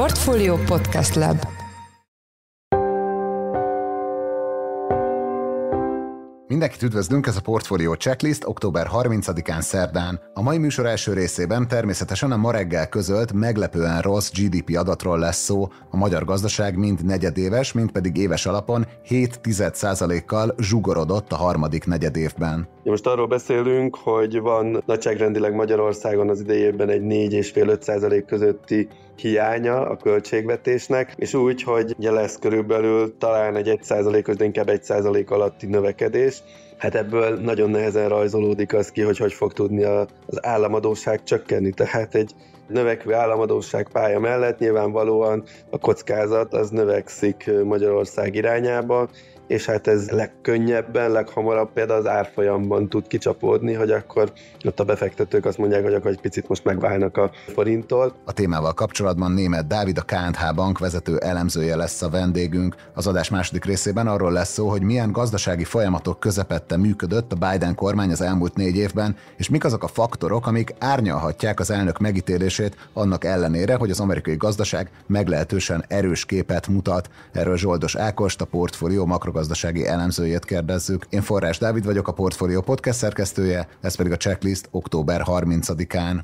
Portfolio Podcast Lab Mindenkit üdvözlünk, ez a Portfolio Checklist október 30-án szerdán. A mai műsor első részében természetesen a ma reggel közölt meglepően rossz GDP adatról lesz szó. A magyar gazdaság mind negyedéves, mind pedig éves alapon 7 kal zsugorodott a harmadik negyedévben. Ja, most arról beszélünk, hogy van nagyságrendileg Magyarországon az idejében egy 4 és fél 5 százalék közötti hiánya a költségvetésnek, és úgy, hogy ugye lesz körülbelül talán egy 1 százalékos, de inkább 1 százalék alatti növekedés. Hát ebből nagyon nehezen rajzolódik az ki, hogy hogy fog tudni az államadóság csökkenni. Tehát egy növekvő államadóság pálya mellett nyilvánvalóan a kockázat az növekszik Magyarország irányába, és hát ez legkönnyebben, leghamarabb például az árfolyamban tud kicsapódni, hogy akkor ott a befektetők azt mondják, hogy akkor egy picit most megválnak a forinttól. A témával kapcsolatban német Dávid, a KNH bank vezető elemzője lesz a vendégünk. Az adás második részében arról lesz szó, hogy milyen gazdasági folyamatok közepette működött a Biden kormány az elmúlt négy évben, és mik azok a faktorok, amik árnyalhatják az elnök megítélését, annak ellenére, hogy az amerikai gazdaság meglehetősen erős képet mutat. Erről Zsoldos Ákost, a portfólió makrogazdasági makrogazdasági elemzőjét kérdezzük. Én Forrás Dávid vagyok, a Portfolio Podcast szerkesztője, ez pedig a checklist október 30-án.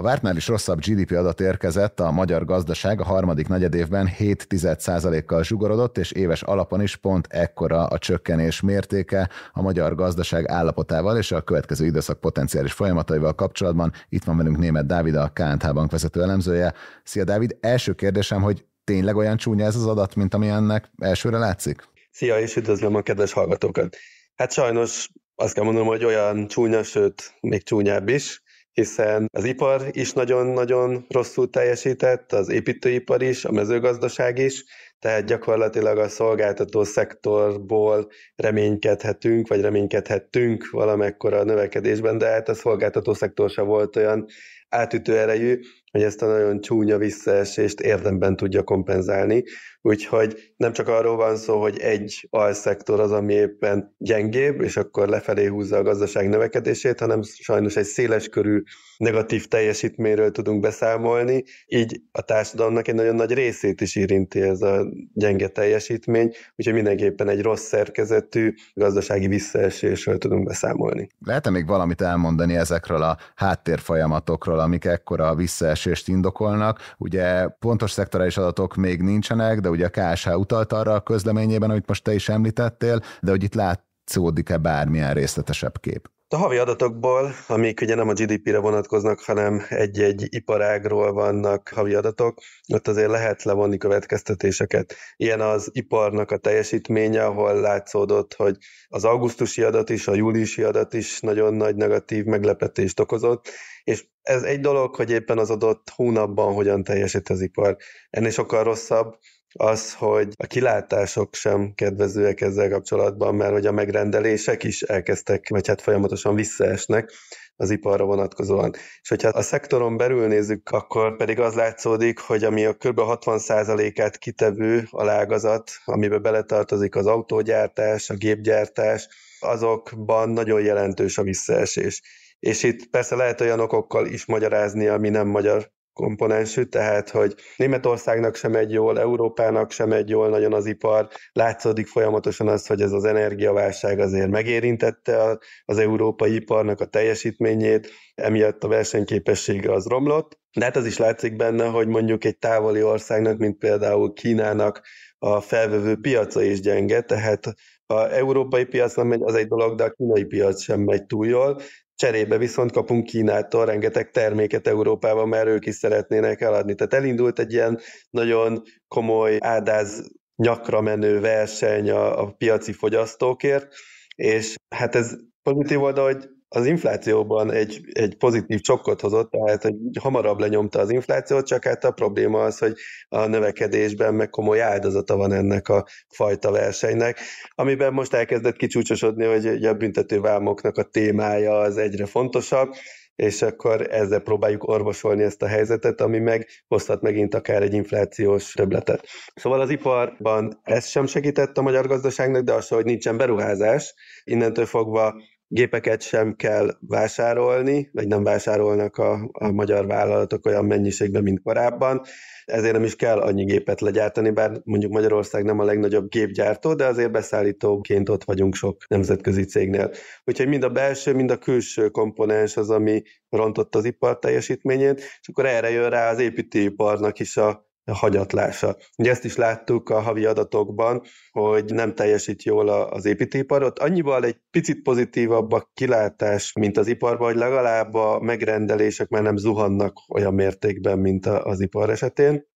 A vártnál is rosszabb GDP adat érkezett, a magyar gazdaság a harmadik negyedévben 7 kal zsugorodott, és éves alapon is pont ekkora a csökkenés mértéke a magyar gazdaság állapotával és a következő időszak potenciális folyamataival kapcsolatban. Itt van velünk német Dávid, a KNH Bank vezető elemzője. Szia Dávid, első kérdésem, hogy tényleg olyan csúnya ez az adat, mint ami ennek elsőre látszik? Szia, és üdvözlöm a kedves hallgatókat! Hát sajnos azt kell mondanom, hogy olyan csúnya, sőt, még csúnyább is, hiszen az ipar is nagyon-nagyon rosszul teljesített, az építőipar is, a mezőgazdaság is, tehát gyakorlatilag a szolgáltató szektorból reménykedhetünk, vagy reménykedhettünk valamekkora növekedésben, de hát a szolgáltató szektor se volt olyan átütő erejű, hogy ezt a nagyon csúnya visszaesést érdemben tudja kompenzálni. Úgyhogy nem csak arról van szó, hogy egy alszektor az, ami éppen gyengébb, és akkor lefelé húzza a gazdaság növekedését, hanem sajnos egy széles körű negatív teljesítményről tudunk beszámolni, így a társadalomnak egy nagyon nagy részét is érinti ez a gyenge teljesítmény, úgyhogy mindenképpen egy rossz szerkezetű gazdasági visszaesésről tudunk beszámolni. Lehet-e még valamit elmondani ezekről a háttérfolyamatokról, amik ekkora visszaesést indokolnak? Ugye pontos szektorális adatok még nincsenek, de ugye a KSH utalt arra a közleményében, amit most te is említettél, de hogy itt látszódik-e bármilyen részletesebb kép? A havi adatokból, amik ugye nem a GDP-re vonatkoznak, hanem egy-egy iparágról vannak havi adatok, ott azért lehet levonni következtetéseket. Ilyen az iparnak a teljesítménye, ahol látszódott, hogy az augusztusi adat is, a júliusi adat is nagyon nagy negatív meglepetést okozott, és ez egy dolog, hogy éppen az adott hónapban hogyan teljesít az ipar. Ennél sokkal rosszabb, az, hogy a kilátások sem kedvezőek ezzel kapcsolatban, mert hogy a megrendelések is elkezdtek, vagy hát folyamatosan visszaesnek az iparra vonatkozóan. És hogyha a szektoron belül nézzük, akkor pedig az látszódik, hogy ami a kb. 60%-át kitevő lágazat, amiben beletartozik az autógyártás, a gépgyártás, azokban nagyon jelentős a visszaesés. És itt persze lehet olyan okokkal is magyarázni, ami nem magyar komponensű, tehát hogy Németországnak sem egy jól, Európának sem egy jól nagyon az ipar. Látszódik folyamatosan az, hogy ez az energiaválság azért megérintette az európai iparnak a teljesítményét, emiatt a versenyképessége az romlott. De hát az is látszik benne, hogy mondjuk egy távoli országnak, mint például Kínának a felvevő piaca is gyenge, tehát a európai piacnak megy, az egy dolog, de a kínai piac sem megy túl jól, Cserébe viszont kapunk Kínától rengeteg terméket Európába, mert ők is szeretnének eladni. Tehát elindult egy ilyen nagyon komoly ádáz nyakra menő verseny a, a piaci fogyasztókért, és hát ez pozitív oldal, hogy az inflációban egy, egy pozitív csokkot hozott, tehát hogy hamarabb lenyomta az inflációt, csak hát a probléma az, hogy a növekedésben meg komoly áldozata van ennek a fajta versenynek, amiben most elkezdett kicsúcsosodni, hogy a büntetővámoknak a témája az egyre fontosabb, és akkor ezzel próbáljuk orvosolni ezt a helyzetet, ami meg hozhat megint akár egy inflációs töbletet. Szóval az iparban ez sem segített a magyar gazdaságnak, de az, hogy nincsen beruházás, innentől fogva gépeket sem kell vásárolni, vagy nem vásárolnak a, a magyar vállalatok olyan mennyiségben, mint korábban, ezért nem is kell annyi gépet legyártani, bár mondjuk Magyarország nem a legnagyobb gépgyártó, de azért beszállítóként ott vagyunk sok nemzetközi cégnél. Úgyhogy mind a belső, mind a külső komponens az, ami rontott az ipar teljesítményét, és akkor erre jön rá az építőiparnak is a hagyatlása. Ugye ezt is láttuk a havi adatokban, hogy nem teljesít jól az építőipar. Ott annyival egy picit pozitívabb a kilátás, mint az iparban, hogy legalább a megrendelések már nem zuhannak olyan mértékben, mint az ipar esetén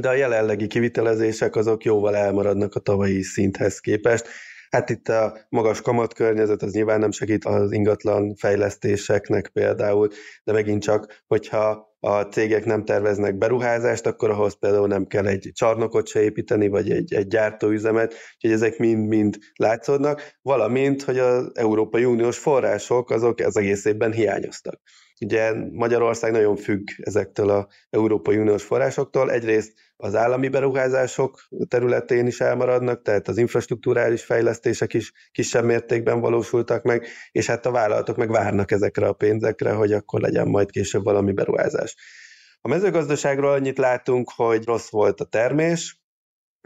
de a jelenlegi kivitelezések azok jóval elmaradnak a tavalyi szinthez képest. Hát itt a magas kamatkörnyezet az nyilván nem segít az ingatlan fejlesztéseknek például, de megint csak, hogyha a cégek nem terveznek beruházást, akkor ahhoz például nem kell egy csarnokot se építeni, vagy egy, egy gyártóüzemet, úgyhogy ezek mind-mind látszódnak, valamint, hogy az Európai Uniós források azok az egész évben hiányoztak. Ugye Magyarország nagyon függ ezektől az Európai Uniós forrásoktól, egyrészt az állami beruházások területén is elmaradnak, tehát az infrastruktúrális fejlesztések is kisebb mértékben valósultak meg, és hát a vállalatok meg várnak ezekre a pénzekre, hogy akkor legyen majd később valami beruházás. A mezőgazdaságról annyit látunk, hogy rossz volt a termés,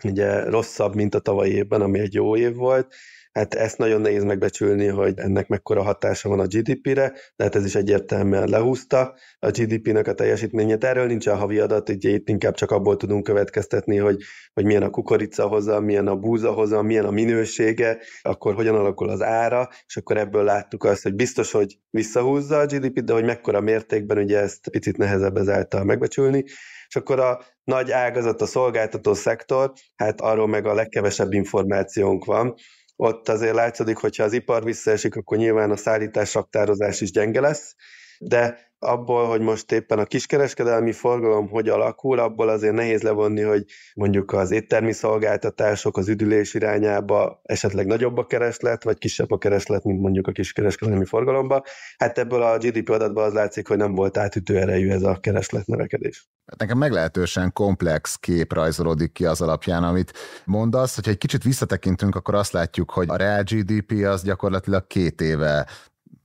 ugye rosszabb, mint a tavalyi évben, ami egy jó év volt, Hát ezt nagyon nehéz megbecsülni, hogy ennek mekkora hatása van a GDP-re, de hát ez is egyértelműen lehúzta a GDP-nek a teljesítményét. Erről nincs a havi adat, ugye itt inkább csak abból tudunk következtetni, hogy, hogy milyen a kukorica hoza, milyen a búza hoza, milyen a minősége, akkor hogyan alakul az ára, és akkor ebből láttuk azt, hogy biztos, hogy visszahúzza a GDP-t, de hogy mekkora mértékben, ugye ezt picit nehezebb ezáltal megbecsülni. És akkor a nagy ágazat, a szolgáltató szektor, hát arról meg a legkevesebb információnk van, ott azért látszik, hogyha az ipar visszaesik, akkor nyilván a szállítás, raktározás is gyenge lesz, de abból, hogy most éppen a kiskereskedelmi forgalom hogy alakul, abból azért nehéz levonni, hogy mondjuk az éttermi szolgáltatások az üdülés irányába esetleg nagyobb a kereslet, vagy kisebb a kereslet, mint mondjuk a kiskereskedelmi forgalomba. Hát ebből a GDP adatban az látszik, hogy nem volt átütő erejű ez a kereslet növekedés. Hát nekem meglehetősen komplex kép rajzolódik ki az alapján, amit mondasz. Hogyha egy kicsit visszatekintünk, akkor azt látjuk, hogy a real GDP az gyakorlatilag két éve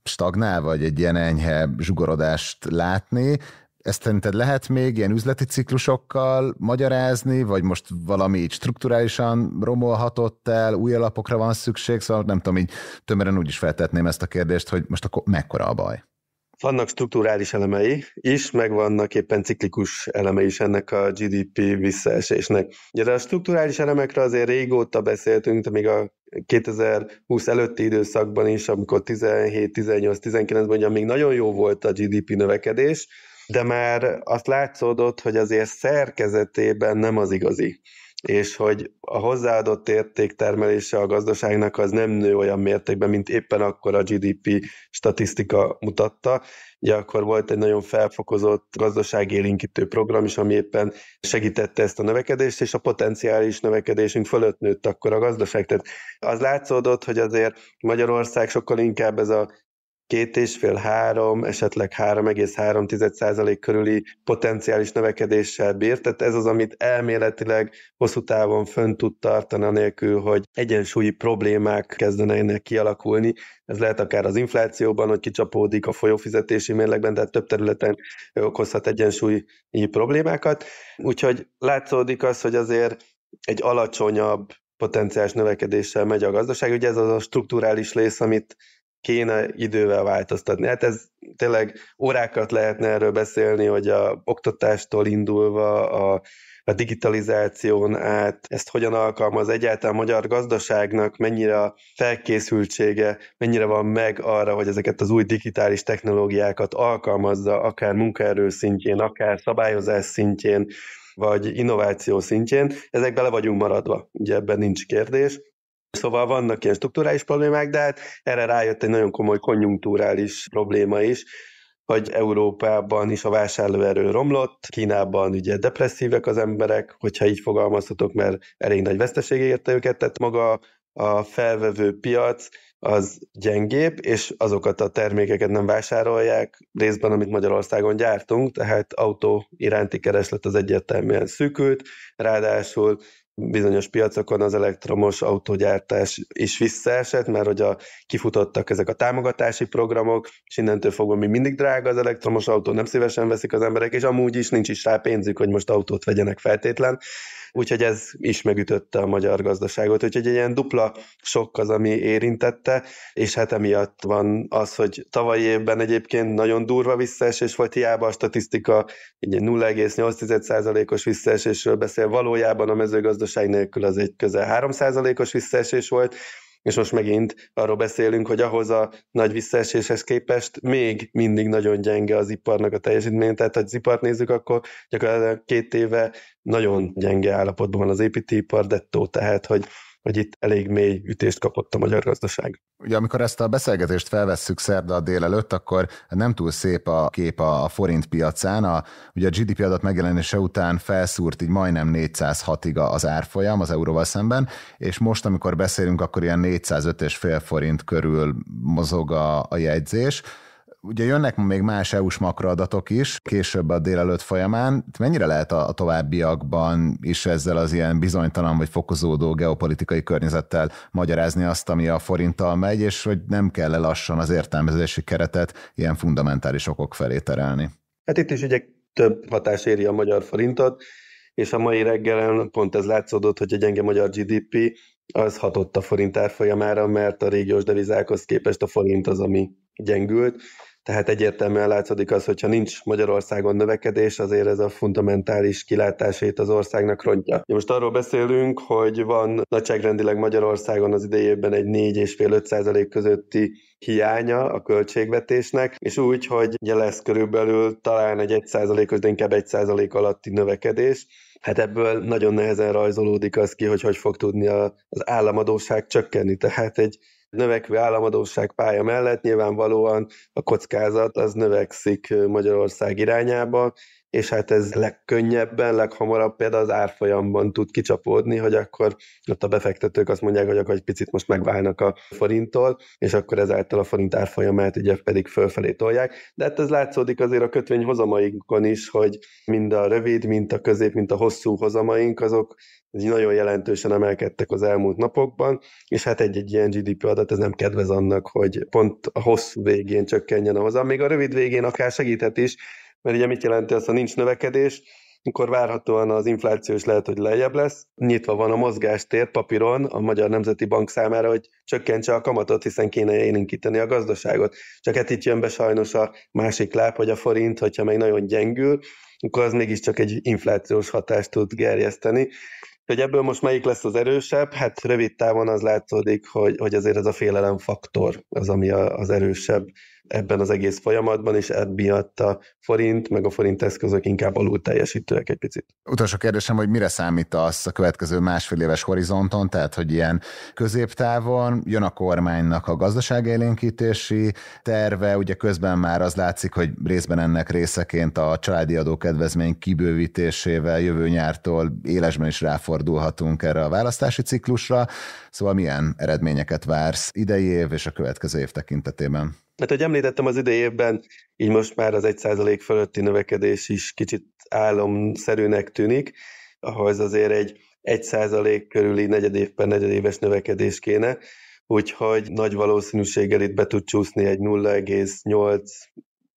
stagnál, vagy egy ilyen enyhe zsugorodást látni. Ezt szerinted lehet még ilyen üzleti ciklusokkal magyarázni, vagy most valami így strukturálisan romolhatott el, új alapokra van szükség, szóval nem tudom, így tömören úgy is feltetném ezt a kérdést, hogy most akkor mekkora a baj? Vannak strukturális elemei is, meg vannak éppen ciklikus elemei is ennek a GDP visszaesésnek. Ugye de a strukturális elemekre azért régóta beszéltünk, de még a 2020 előtti időszakban is, amikor 17, 18, 19-ben ugyan még nagyon jó volt a GDP növekedés, de már azt látszódott, hogy azért szerkezetében nem az igazi és hogy a hozzáadott érték termelése a gazdaságnak az nem nő olyan mértékben, mint éppen akkor a GDP statisztika mutatta. Ugye akkor volt egy nagyon felfokozott gazdaságélinkítő program is, ami éppen segítette ezt a növekedést, és a potenciális növekedésünk fölött nőtt akkor a gazdaság. Tehát az látszódott, hogy azért Magyarország sokkal inkább ez a két és fél, három, esetleg 3,3 körüli potenciális növekedéssel bír, tehát ez az, amit elméletileg hosszú távon fönn tud tartani, anélkül, hogy egyensúlyi problémák kezdenének kialakulni. Ez lehet akár az inflációban, hogy kicsapódik a folyófizetési mérlegben, tehát több területen okozhat egyensúlyi problémákat. Úgyhogy látszódik az, hogy azért egy alacsonyabb potenciális növekedéssel megy a gazdaság. Ugye ez az a strukturális rész, amit kéne idővel változtatni. Hát ez tényleg órákat lehetne erről beszélni, hogy a oktatástól indulva a, a digitalizáción át, ezt hogyan alkalmaz egyáltalán a magyar gazdaságnak, mennyire a felkészültsége, mennyire van meg arra, hogy ezeket az új digitális technológiákat alkalmazza, akár munkaerő szintjén, akár szabályozás szintjén, vagy innováció szintjén, ezek bele vagyunk maradva, ugye ebben nincs kérdés. Szóval vannak ilyen strukturális problémák, de hát erre rájött egy nagyon komoly konjunktúrális probléma is, hogy Európában is a vásárlóerő romlott, Kínában ugye depresszívek az emberek, hogyha így fogalmazhatok, mert elég nagy veszteség érte őket, tehát maga a felvevő piac az gyengébb, és azokat a termékeket nem vásárolják részben, amit Magyarországon gyártunk, tehát autó iránti kereslet az egyértelműen szűkült, ráadásul bizonyos piacokon az elektromos autógyártás is visszaesett, mert hogy a, kifutottak ezek a támogatási programok, és innentől fogva mi mindig drága az elektromos autó, nem szívesen veszik az emberek, és amúgy is nincs is rá pénzük, hogy most autót vegyenek feltétlen úgyhogy ez is megütötte a magyar gazdaságot. Úgyhogy egy ilyen dupla sok az, ami érintette, és hát emiatt van az, hogy tavalyi évben egyébként nagyon durva visszaesés volt, hiába a statisztika így 0,8%-os visszaesésről beszél, valójában a mezőgazdaság nélkül az egy közel 3%-os visszaesés volt, és most megint arról beszélünk, hogy ahhoz a nagy visszaeséshez képest még mindig nagyon gyenge az iparnak a teljesítmény, tehát ha az ipart nézzük, akkor gyakorlatilag két éve nagyon gyenge állapotban van az építőipar, dettó, tehát hogy hogy itt elég mély ütést kapott a magyar gazdaság. Ugye amikor ezt a beszélgetést felvesszük szerda délelőtt, akkor nem túl szép a kép a, a forint piacán. A, ugye a GDP adat megjelenése után felszúrt így majdnem 406-ig az árfolyam az euróval szemben, és most, amikor beszélünk, akkor ilyen 405 és fél forint körül mozog a, a jegyzés. Ugye jönnek még más EU-s makroadatok is később a délelőtt folyamán. Mennyire lehet a, továbbiakban is ezzel az ilyen bizonytalan vagy fokozódó geopolitikai környezettel magyarázni azt, ami a forinttal megy, és hogy nem kell lassan az értelmezési keretet ilyen fundamentális okok felé terelni? Hát itt is ugye több hatás éri a magyar forintot, és a mai reggelen pont ez látszódott, hogy a gyenge magyar GDP az hatott a forint árfolyamára, mert a régiós devizákhoz képest a forint az, ami gyengült, tehát egyértelműen látszódik az, hogyha nincs Magyarországon növekedés, azért ez a fundamentális kilátásait az országnak rontja. Most arról beszélünk, hogy van nagyságrendileg Magyarországon az idejében egy 4,5-5% közötti hiánya a költségvetésnek, és úgy, hogy ugye lesz körülbelül talán egy 1%-os, de inkább 1% alatti növekedés. Hát ebből nagyon nehezen rajzolódik az ki, hogy hogy fog tudni az államadóság csökkenni. Tehát egy növekvő államadóság pálya mellett nyilvánvalóan a kockázat az növekszik Magyarország irányába, és hát ez legkönnyebben, leghamarabb például az árfolyamban tud kicsapódni, hogy akkor ott a befektetők azt mondják, hogy akkor egy picit most megválnak a forinttól, és akkor ezáltal a forint árfolyamát ugye pedig fölfelé tolják. De hát ez látszódik azért a kötvény hozamainkon is, hogy mind a rövid, mind a közép, mind a hosszú hozamaink azok nagyon jelentősen emelkedtek az elmúlt napokban, és hát egy-egy ilyen GDP adat ez nem kedvez annak, hogy pont a hosszú végén csökkenjen a hozam, még a rövid végén akár segíthet is, mert ugye mit jelenti az, ha nincs növekedés, akkor várhatóan az infláció is lehet, hogy lejjebb lesz. Nyitva van a mozgástér papíron a Magyar Nemzeti Bank számára, hogy csökkentse a kamatot, hiszen kéne élinkíteni a gazdaságot. Csak hát itt jön be sajnos a másik láb, hogy a forint, hogyha meg nagyon gyengül, akkor az mégiscsak egy inflációs hatást tud gerjeszteni. Hogy ebből most melyik lesz az erősebb? Hát rövid távon az látszódik, hogy, hogy azért ez a félelem faktor az, ami a, az erősebb ebben az egész folyamatban, és ebbiatt a forint, meg a forint eszközök inkább alul teljesítőek egy picit. Utolsó kérdésem, hogy mire számít az a következő másfél éves horizonton, tehát hogy ilyen középtávon jön a kormánynak a gazdaságélénkítési terve, ugye közben már az látszik, hogy részben ennek részeként a családi adókedvezmény kibővítésével jövő nyártól élesben is ráfordulhatunk erre a választási ciklusra, szóval milyen eredményeket vársz idei év és a következő év tekintetében? Hát, hogy említettem az idejében, így most már az 1% fölötti növekedés is kicsit álomszerűnek tűnik, ahhoz azért egy 1% körüli negyedévben negyedéves növekedés kéne, úgyhogy nagy valószínűséggel itt be tud csúszni egy 0,8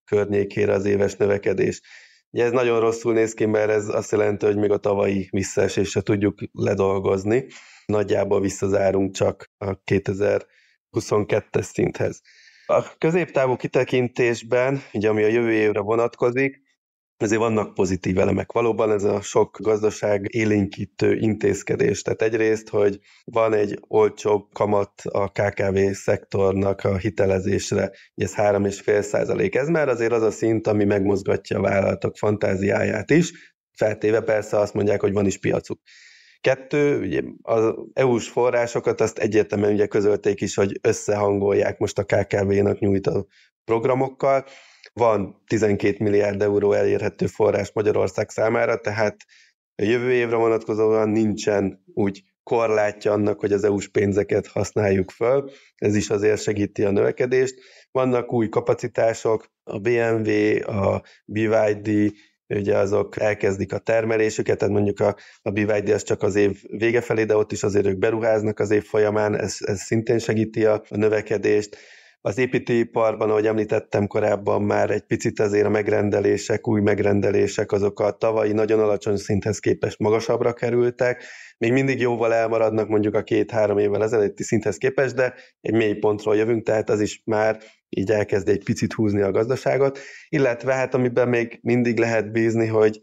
környékére az éves növekedés. Ugye ez nagyon rosszul néz ki, mert ez azt jelenti, hogy még a tavalyi visszaesésre tudjuk ledolgozni. Nagyjából visszazárunk csak a 2022-es szinthez. A középtávú kitekintésben, ugye ami a jövő évre vonatkozik, azért vannak pozitív elemek. Valóban ez a sok gazdaság élénkítő intézkedés. Tehát egyrészt, hogy van egy olcsóbb kamat a KKV szektornak a hitelezésre, ez 3,5 százalék. Ez már azért az a szint, ami megmozgatja a vállalatok fantáziáját is, feltéve persze azt mondják, hogy van is piacuk. Kettő, ugye az EU-s forrásokat azt egyértelműen ugye közölték is, hogy összehangolják most a KKV-nak nyújtott programokkal. Van 12 milliárd euró elérhető forrás Magyarország számára, tehát a jövő évre vonatkozóan nincsen úgy korlátja annak, hogy az EU-s pénzeket használjuk föl. Ez is azért segíti a növekedést. Vannak új kapacitások, a BMW, a BYD ugye azok elkezdik a termelésüket, tehát mondjuk a, a BYD az csak az év vége felé, de ott is azért ők beruháznak az év folyamán, ez, ez szintén segíti a, a növekedést, az építőiparban, ahogy említettem korábban, már egy picit azért a megrendelések, új megrendelések azok a tavalyi nagyon alacsony szinthez képest magasabbra kerültek, még mindig jóval elmaradnak mondjuk a két-három évvel ezelőtti szinthez képest, de egy mély pontról jövünk, tehát az is már így elkezd egy picit húzni a gazdaságot, illetve hát amiben még mindig lehet bízni, hogy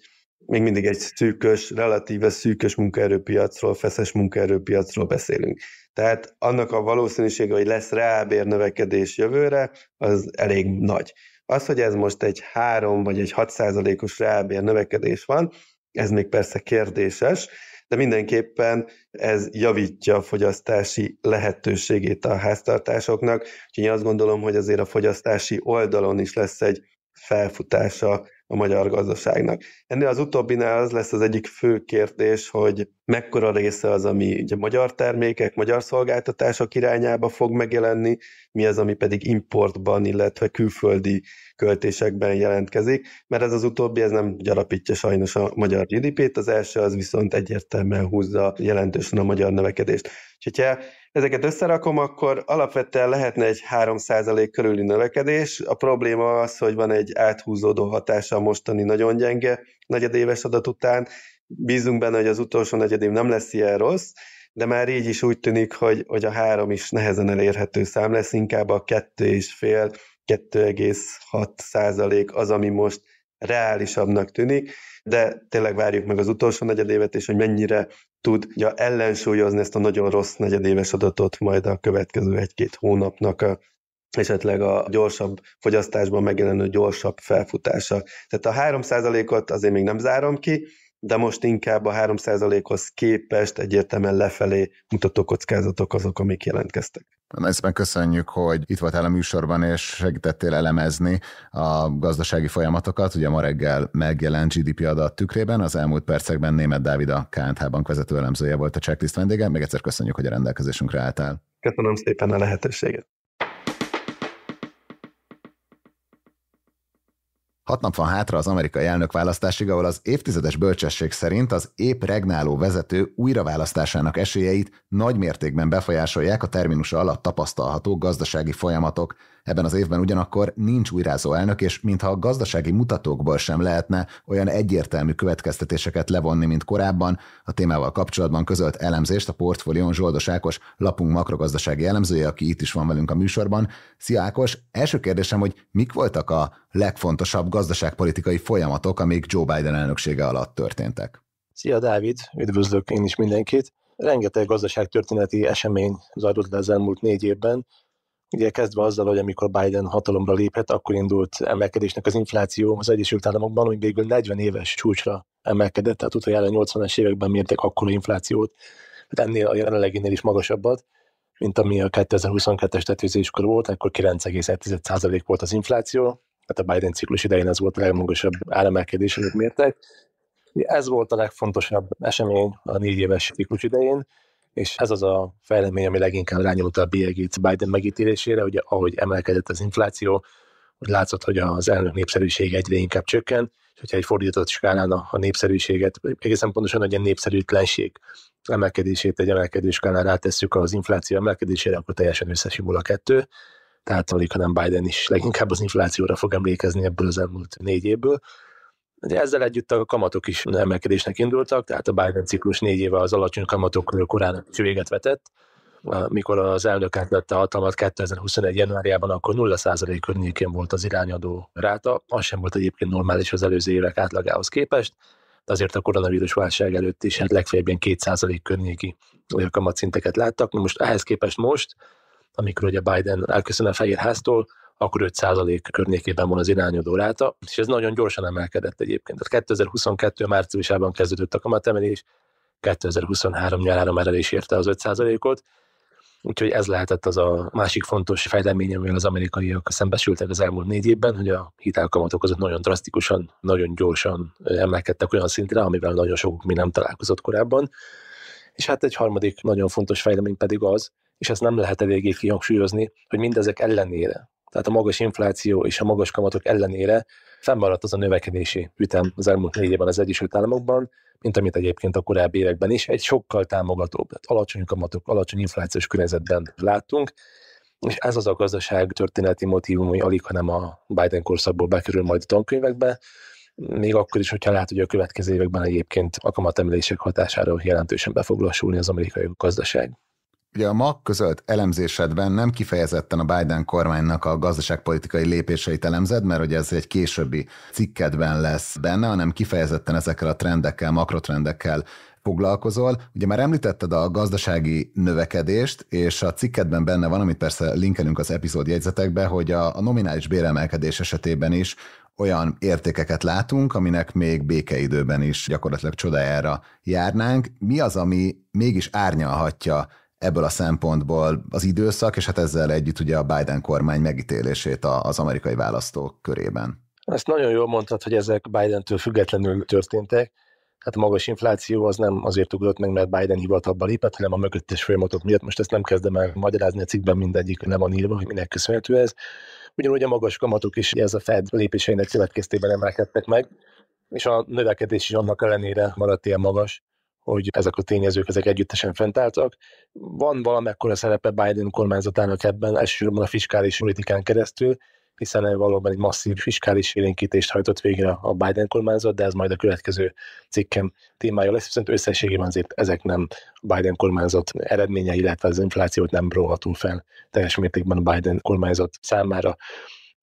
még mindig egy szűkös, relatíve szűkös munkaerőpiacról, feszes munkaerőpiacról beszélünk. Tehát annak a valószínűsége, hogy lesz reálbér növekedés jövőre, az elég nagy. Az, hogy ez most egy 3 vagy egy 6 százalékos reálbér növekedés van, ez még persze kérdéses, de mindenképpen ez javítja a fogyasztási lehetőségét a háztartásoknak, úgyhogy én azt gondolom, hogy azért a fogyasztási oldalon is lesz egy felfutása a magyar gazdaságnak. Ennél az utóbbinál az lesz az egyik fő kérdés, hogy mekkora része az, ami ugye magyar termékek, magyar szolgáltatások irányába fog megjelenni, mi az, ami pedig importban, illetve külföldi költésekben jelentkezik, mert ez az utóbbi, ez nem gyarapítja sajnos a magyar GDP-t, az első az viszont egyértelműen húzza jelentősen a magyar növekedést. És hogyha ezeket összerakom, akkor alapvetően lehetne egy 3% körüli növekedés. A probléma az, hogy van egy áthúzódó hatása a mostani nagyon gyenge negyedéves adat után. Bízunk benne, hogy az utolsó negyedév nem lesz ilyen rossz, de már így is úgy tűnik, hogy, hogy a három is nehezen elérhető szám lesz, inkább a kettő és fél, 2,6 százalék az, ami most reálisabbnak tűnik, de tényleg várjuk meg az utolsó negyedévet, és hogy mennyire tudja ellensúlyozni ezt a nagyon rossz negyedéves adatot majd a következő egy-két hónapnak a esetleg a gyorsabb fogyasztásban megjelenő gyorsabb felfutása. Tehát a 3%-ot azért még nem zárom ki, de most inkább a 3%-hoz képest egyértelműen lefelé mutató kockázatok azok, amik jelentkeztek. Nagyon szépen köszönjük, hogy itt voltál a műsorban, és segítettél elemezni a gazdasági folyamatokat. Ugye ma reggel megjelent GDP adat tükrében, az elmúlt percekben Német Dávid a KNH Bank vezető elemzője volt a checklist vendége. Még egyszer köszönjük, hogy a rendelkezésünkre álltál. Köszönöm szépen a lehetőséget. Hat nap van hátra az amerikai választásig ahol az évtizedes bölcsesség szerint az épp regnáló vezető újraválasztásának esélyeit nagy mértékben befolyásolják a terminusa alatt tapasztalható gazdasági folyamatok, Ebben az évben ugyanakkor nincs újrázó elnök, és mintha a gazdasági mutatókból sem lehetne olyan egyértelmű következtetéseket levonni, mint korábban, a témával kapcsolatban közölt elemzést a portfólión Zsoldos Ákos, lapunk makrogazdasági elemzője, aki itt is van velünk a műsorban. Szia Ákos, első kérdésem, hogy mik voltak a legfontosabb gazdaságpolitikai folyamatok, amik Joe Biden elnöksége alatt történtek? Szia Dávid, üdvözlök én is mindenkit. Rengeteg gazdaságtörténeti esemény zajlott le az elmúlt négy évben, Ugye kezdve azzal, hogy amikor Biden hatalomra lépett, akkor indult emelkedésnek az infláció az Egyesült Államokban, hogy végül 40 éves csúcsra emelkedett, tehát utoljára 80-as években mértek akkora inflációt, tehát ennél a jelenleginél is magasabbat, mint ami a 2022-es tetőzéskor volt, akkor 9,1% volt az infláció, tehát a Biden ciklus idején ez volt a legmagasabb áremelkedés, amit mértek. Ez volt a legfontosabb esemény a négy éves ciklus idején, és ez az a fejlemény, ami leginkább rányomult a Bill Biden megítélésére, ugye ahogy emelkedett az infláció, hogy látszott, hogy az elnök népszerűség egyre inkább csökken, és hogyha egy fordított skálán a, a népszerűséget, egészen pontosan egy ilyen népszerűtlenség emelkedését egy emelkedő skálán rátesszük az infláció emelkedésére, akkor teljesen összesimul a kettő. Tehát alig, hanem Biden is leginkább az inflációra fog emlékezni ebből az elmúlt négy évből. De ezzel együtt a kamatok is emelkedésnek indultak, tehát a Biden ciklus négy éve az alacsony kamatok korának is véget vetett. Mikor az elnök átvette a hatalmat 2021. januárjában, akkor 0% környékén volt az irányadó ráta. Az sem volt egyébként normális az előző évek átlagához képest, de azért a koronavírus válság előtt is hát legfeljebb ilyen 2% környéki kamatszinteket láttak. Most ehhez képest most, amikor ugye Biden elköszön a Fehér Háztól, akkor 5% környékében van az irányadó ráta, és ez nagyon gyorsan emelkedett egyébként. Tehát 2022 márciusában kezdődött a kamatemelés, 2023 nyarára már el is érte az 5%-ot, úgyhogy ez lehetett az a másik fontos fejlemény, amivel az amerikaiak szembesültek az elmúlt négy évben, hogy a hitelkamatok azok nagyon drasztikusan, nagyon gyorsan emelkedtek olyan szintre, amivel nagyon sokuk még nem találkozott korábban. És hát egy harmadik nagyon fontos fejlemény pedig az, és ezt nem lehet eléggé kihangsúlyozni, hogy mindezek ellenére, tehát a magas infláció és a magas kamatok ellenére fennmaradt az a növekedési ütem az elmúlt négy évben az Egyesült Államokban, mint amit egyébként a korábbi években is, egy sokkal támogatóbb, tehát alacsony kamatok, alacsony inflációs környezetben láttunk, és ez az a gazdaság történeti motivum, hogy alig, hanem a Biden korszakból bekerül majd a tankönyvekbe, még akkor is, hogyha lehet, hogy a következő években egyébként a kamatemelések hatására jelentősen be fog lassulni az amerikai gazdaság. Ugye a MAK közölt elemzésedben nem kifejezetten a Biden kormánynak a gazdaságpolitikai lépéseit elemzed, mert ugye ez egy későbbi cikkedben lesz benne, hanem kifejezetten ezekkel a trendekkel, makrotrendekkel foglalkozol. Ugye már említetted a gazdasági növekedést, és a cikkedben benne van, amit persze linkelünk az epizód jegyzetekbe, hogy a, a nominális béremelkedés esetében is olyan értékeket látunk, aminek még békeidőben is gyakorlatilag csodájára járnánk. Mi az, ami mégis árnyalhatja ebből a szempontból az időszak, és hát ezzel együtt ugye a Biden kormány megítélését az amerikai választók körében. Ezt nagyon jól mondtad, hogy ezek Biden-től függetlenül történtek. Hát a magas infláció az nem azért ugrott meg, mert Biden hivatalba lépett, hanem a mögöttes folyamatok miatt. Most ezt nem kezdem el magyarázni, a cikkben mindegyik nem van írva, hogy minek köszönhető ez. Ugyanúgy a magas kamatok is ez a Fed lépéseinek következtében emelkedtek meg, és a növekedés is annak ellenére maradt ilyen magas hogy ezek a tényezők, ezek együttesen fentálltak. Van valamekkora szerepe Biden kormányzatának ebben, elsősorban a fiskális politikán keresztül, hiszen valóban egy masszív fiskális élénkítést hajtott végre a Biden kormányzat, de ez majd a következő cikkem témája lesz, viszont összességében azért ezek nem a Biden kormányzat eredménye, illetve az inflációt nem róhatunk fel teljes mértékben a Biden kormányzat számára.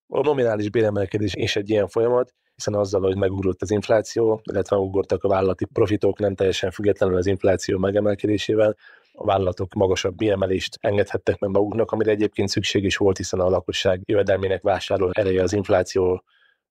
A nominális béremelkedés és egy ilyen folyamat, hiszen azzal, hogy megugrott az infláció, illetve ugortak a vállalati profitok nem teljesen függetlenül az infláció megemelkedésével, a vállalatok magasabb béremelést engedhettek meg maguknak, amire egyébként szükség is volt, hiszen a lakosság jövedelmének vásárló ereje az infláció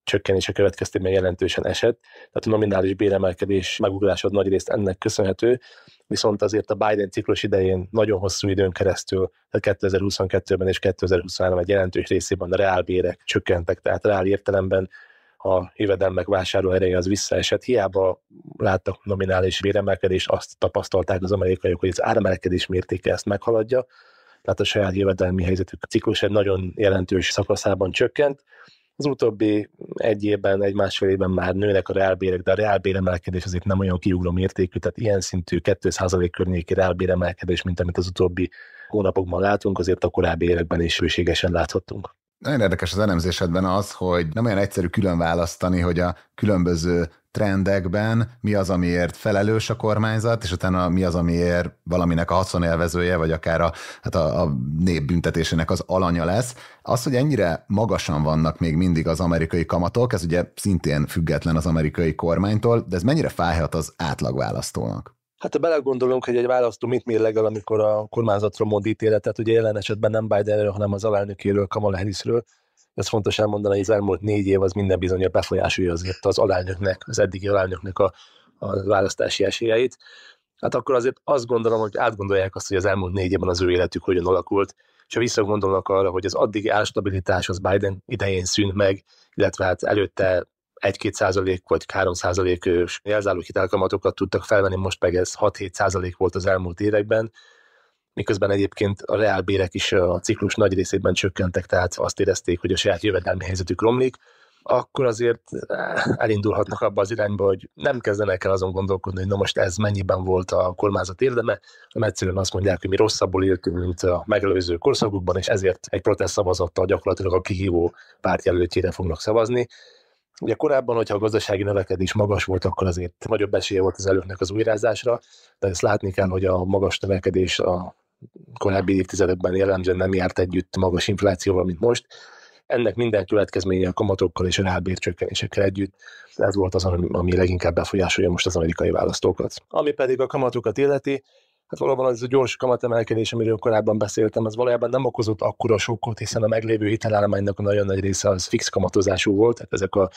csökkenése következtében jelentősen esett. Tehát a nominális béremelkedés nagy részt ennek köszönhető, viszont azért a Biden ciklus idején nagyon hosszú időn keresztül, tehát 2022-ben és 2023 egy jelentős részében a reálbérek csökkentek, tehát reál értelemben a jövedelmek vásárlóereje az visszaesett. Hiába láttak nominális véremelkedést, azt tapasztalták az amerikaiak, hogy az áremelkedés mértéke ezt meghaladja, tehát a saját jövedelmi helyzetük ciklus egy nagyon jelentős szakaszában csökkent. Az utóbbi egy évben, egy-másfél évben már nőnek a reálbérek, de a reálbéremelkedés azért nem olyan kiugró mértékű, tehát ilyen szintű 2% környéki reálbéremelkedés, mint amit az utóbbi hónapokban látunk, azért a korábbi években is hőségesen láthattunk. Nagyon érdekes az elemzésedben az, hogy nem olyan egyszerű külön választani, hogy a különböző trendekben mi az, amiért felelős a kormányzat, és utána mi az, amiért valaminek a haszonélvezője, vagy akár a, hát a, a népbüntetésének az alanya lesz. Az, hogy ennyire magasan vannak még mindig az amerikai kamatok, ez ugye szintén független az amerikai kormánytól, de ez mennyire fájhat az átlagválasztónak? Hát ha belegondolunk, hogy egy választó mit mérlegel, amikor a kormányzatról mond ítéletet, ugye jelen esetben nem Bidenről, hanem az alelnökéről, Kamala Harrisről, ez fontos elmondani, hogy az elmúlt négy év az minden a befolyásolja azért az alelnöknek, az eddigi alelnöknek a, a választási esélyeit. Hát akkor azért azt gondolom, hogy átgondolják azt, hogy az elmúlt négy évben az ő életük hogyan alakult, és ha visszagondolnak arra, hogy az addigi álstabilitás az Biden idején szűnt meg, illetve hát előtte 1-2 százalék vagy 3 százalékos jelzáló hitelkamatokat tudtak felvenni, most meg ez 6-7 százalék volt az elmúlt években, miközben egyébként a reálbérek is a ciklus nagy részében csökkentek, tehát azt érezték, hogy a saját jövedelmi helyzetük romlik, akkor azért eh, elindulhatnak abba az irányba, hogy nem kezdenek el azon gondolkodni, hogy na most ez mennyiben volt a kormányzat érdeme, hanem egyszerűen azt mondják, hogy mi rosszabbul éltünk, mint a megelőző korszakokban, és ezért egy protest szavazattal gyakorlatilag a kihívó pártjelöltjére fognak szavazni. Ugye korábban, hogyha a gazdasági növekedés magas volt, akkor azért nagyobb esélye volt az előknek az újrázásra, de ezt látni kell, hogy a magas növekedés a korábbi évtizedekben jellemzően nem járt együtt magas inflációval, mint most. Ennek minden következménye a kamatokkal és a rábércsökkenésekkel együtt. Ez volt az, ami leginkább befolyásolja most az amerikai választókat. Ami pedig a kamatokat illeti, hát valóban az a gyors kamatemelkedés, amiről korábban beszéltem, az valójában nem okozott akkora sokkot, hiszen a meglévő hitelállománynak a nagyon nagy része az fix kamatozású volt, tehát ezek a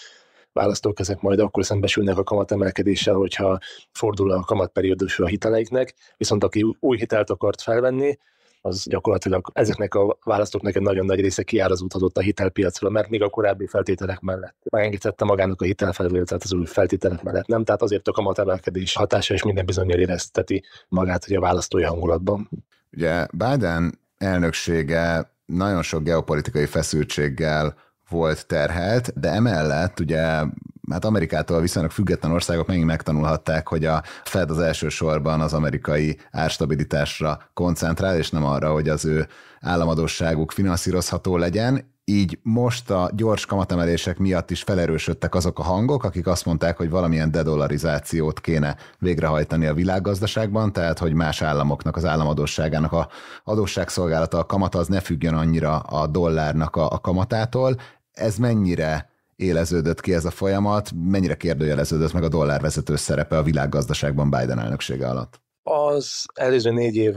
választók ezek majd akkor szembesülnek a kamatemelkedéssel, hogyha fordul a kamatperiódus a hiteleiknek, viszont aki új hitelt akart felvenni, az gyakorlatilag ezeknek a választóknak egy nagyon nagy része kiárazódhatott a hitelpiacra, mert még a korábbi feltételek mellett megengedhette magának a hitelfelvételt az új feltételek mellett, nem? Tehát azért a kamatemelkedés hatása is minden bizonyal érezteti magát hogy a választói hangulatban. Ugye Biden elnöksége nagyon sok geopolitikai feszültséggel volt terhelt, de emellett ugye mert Amerikától viszonylag független országok megint megtanulhatták, hogy a Fed az elsősorban az amerikai árstabilitásra koncentrál, és nem arra, hogy az ő államadóságuk finanszírozható legyen, így most a gyors kamatemelések miatt is felerősödtek azok a hangok, akik azt mondták, hogy valamilyen dedollarizációt kéne végrehajtani a világgazdaságban, tehát hogy más államoknak, az államadóságának a adósságszolgálata, a kamata az ne függjön annyira a dollárnak a, a kamatától. Ez mennyire éleződött ki ez a folyamat, mennyire kérdőjeleződött meg a dollár vezető szerepe a világgazdaságban Biden elnöksége alatt? Az előző négy év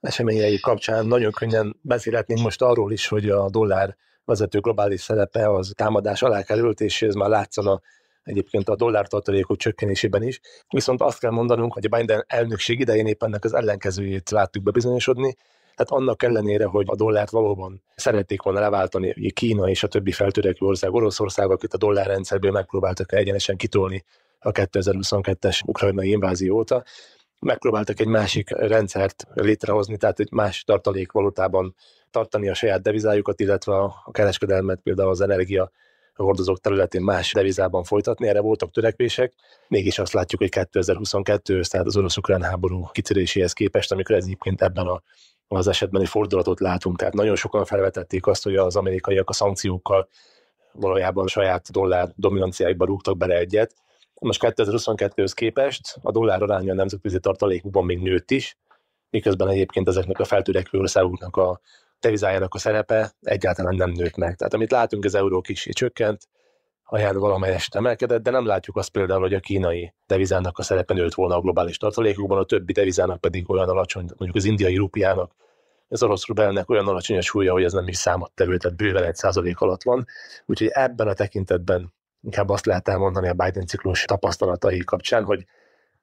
eseményei kapcsán nagyon könnyen beszélhetnénk most arról is, hogy a dollár vezető globális szerepe az támadás alá került, és ez már látszana egyébként a tartalékok csökkenésében is. Viszont azt kell mondanunk, hogy a Biden elnökség idején éppen ennek az ellenkezőjét láttuk bebizonyosodni, tehát annak ellenére, hogy a dollárt valóban szerették volna leváltani Kína és a többi feltörekvő ország, Oroszország, akit a dollárrendszerből megpróbáltak egyenesen kitolni a 2022-es ukrajnai invázió óta, megpróbáltak egy másik rendszert létrehozni, tehát egy más tartalék valutában tartani a saját devizájukat, illetve a kereskedelmet például az energia hordozók területén más devizában folytatni, erre voltak törekvések, mégis azt látjuk, hogy 2022 tehát az orosz-ukrán háború kitöréséhez képest, amikor ez egyébként ebben a az esetben egy fordulatot látunk. Tehát nagyon sokan felvetették azt, hogy az amerikaiak a szankciókkal valójában saját dollár dominanciáiba rúgtak bele egyet. Most 2022-höz képest a dollár aránya a nemzetközi tartalékukban még nőtt is, miközben egyébként ezeknek a feltörekvő országoknak a devizájának a szerepe egyáltalán nem nőtt meg. Tehát amit látunk, az euró kicsit csökkent, ajánl valamelyest emelkedett, de nem látjuk azt például, hogy a kínai devizának a szerepe nőtt volna a globális tartalékokban, a többi devizának pedig olyan alacsony, mondjuk az indiai rupiának, az orosz rubelnek olyan alacsony a súlya, hogy ez nem is számottevő, tehát bőven egy százalék alatt van. Úgyhogy ebben a tekintetben inkább azt lehet elmondani a Biden ciklus tapasztalatai kapcsán, hogy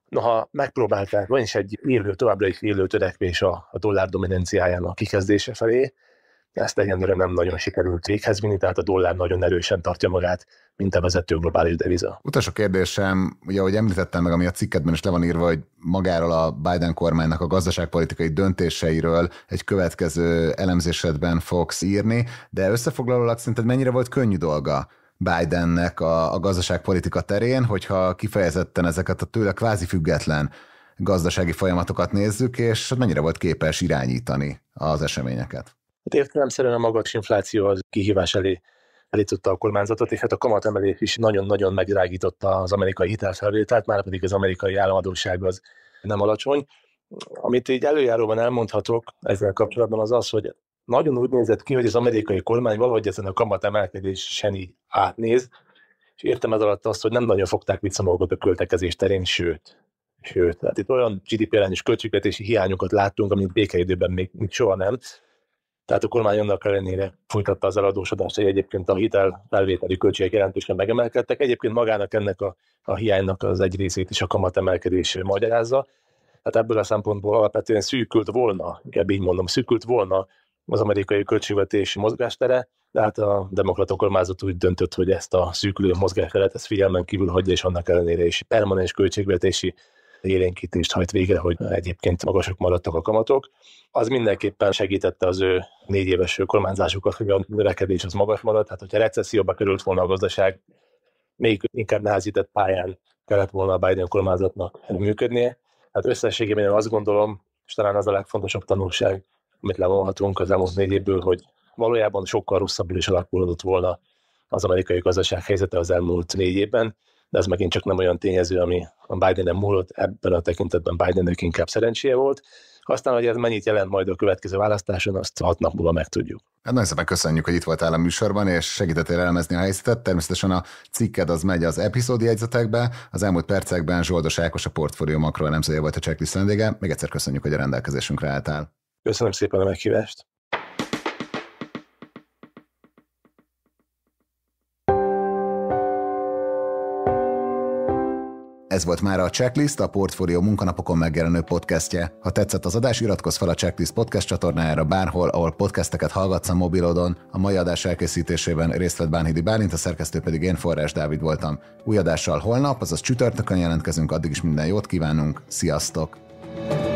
noha megpróbálták, van is egy élő, továbbra is élő törekvés a, a dollár dominanciájának kikezdése felé, ezt egyenlőre nem nagyon sikerült véghez vinni, tehát a dollár nagyon erősen tartja magát, mint a vezető globális deviza. Utolsó kérdésem, ugye ahogy említettem meg, ami a cikkedben is le van írva, hogy magáról a Biden kormánynak a gazdaságpolitikai döntéseiről egy következő elemzésedben fogsz írni, de összefoglalólag szerinted mennyire volt könnyű dolga Bidennek a, a gazdaságpolitika terén, hogyha kifejezetten ezeket a tőle kvázi független gazdasági folyamatokat nézzük, és hát mennyire volt képes irányítani az eseményeket. Hát értelemszerűen a magas infláció az kihívás elé állította a kormányzatot, és hát a kamatemelés is nagyon-nagyon megdrágította az amerikai hitelfelvételt, már pedig az amerikai államadóság az nem alacsony. Amit így előjáróban elmondhatok ezzel kapcsolatban az az, hogy nagyon úgy nézett ki, hogy az amerikai kormány valahogy ezen a kamatemelkedésen így átnéz, és értem ez alatt azt, hogy nem nagyon fogták vissza a költekezés terén, sőt, sőt, tehát itt olyan GDP-len és költségvetési hiányokat láttunk, amit békeidőben még, még soha nem. Tehát a kormány annak ellenére folytatta az eladósodást, hogy egyébként a hitel felvételi költségek jelentősen megemelkedtek. Egyébként magának ennek a, a hiánynak az egy részét is a kamatemelkedés magyarázza. Hát ebből a szempontból alapvetően szűkült volna, inkább így mondom, szűkült volna az amerikai költségvetés mozgástere, de hát a demokrata kormányzat úgy döntött, hogy ezt a szűkülő mozgásteret ezt figyelmen kívül hagyja, és annak ellenére is permanens költségvetési élénkítést hajt végre, hogy hm. egyébként magasok maradtak a kamatok. Az mindenképpen segítette az ő négy éves kormányzásukat, hogy a növekedés az magas maradt. Tehát, hogyha recesszióba került volna a gazdaság, még inkább nehezített pályán kellett volna a Biden kormányzatnak működnie. Hát összességében én azt gondolom, és talán az a legfontosabb tanulság, amit levonhatunk az elmúlt négy évből, hogy valójában sokkal rosszabbul is alakulhatott volna az amerikai gazdaság helyzete az elmúlt négy évben, de ez megint csak nem olyan tényező, ami a Biden-en múlott, ebben a tekintetben Bidennek inkább szerencséje volt. Aztán, hogy ez mennyit jelent majd a következő választáson, azt hat nap múlva megtudjuk. Hát nagyon szépen köszönjük, hogy itt voltál a műsorban, és segítettél elemezni a helyzetet. Természetesen a cikked az megy az epizód jegyzetekbe. Az elmúlt percekben Zsoldos Ákos a portfólió makroelemzője volt a checklist vendége. Még egyszer köszönjük, hogy a rendelkezésünkre álltál. Köszönöm szépen a meghívást. Ez volt már a Checklist, a Portfólió munkanapokon megjelenő podcastje. Ha tetszett az adás, iratkozz fel a Checklist podcast csatornájára bárhol, ahol podcasteket hallgatsz a mobilodon. A mai adás elkészítésében részt vett Bánhidi Bálint, a szerkesztő pedig én Forrás Dávid voltam. Új adással holnap, azaz csütörtökön jelentkezünk, addig is minden jót kívánunk. Sziasztok! thank you